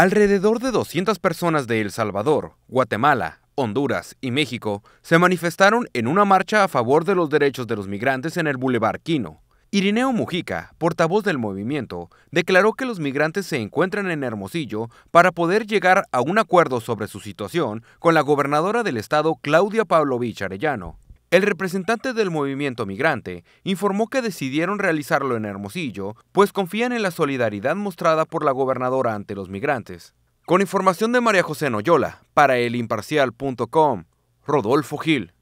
Alrededor de 200 personas de El Salvador, Guatemala, Honduras y México se manifestaron en una marcha a favor de los derechos de los migrantes en el Boulevard Quino. Irineo Mujica, portavoz del movimiento, declaró que los migrantes se encuentran en Hermosillo para poder llegar a un acuerdo sobre su situación con la gobernadora del estado Claudia Pavlovich Arellano. El representante del movimiento migrante informó que decidieron realizarlo en Hermosillo, pues confían en la solidaridad mostrada por la gobernadora ante los migrantes. Con información de María José Noyola, para elimparcial.com, Rodolfo Gil.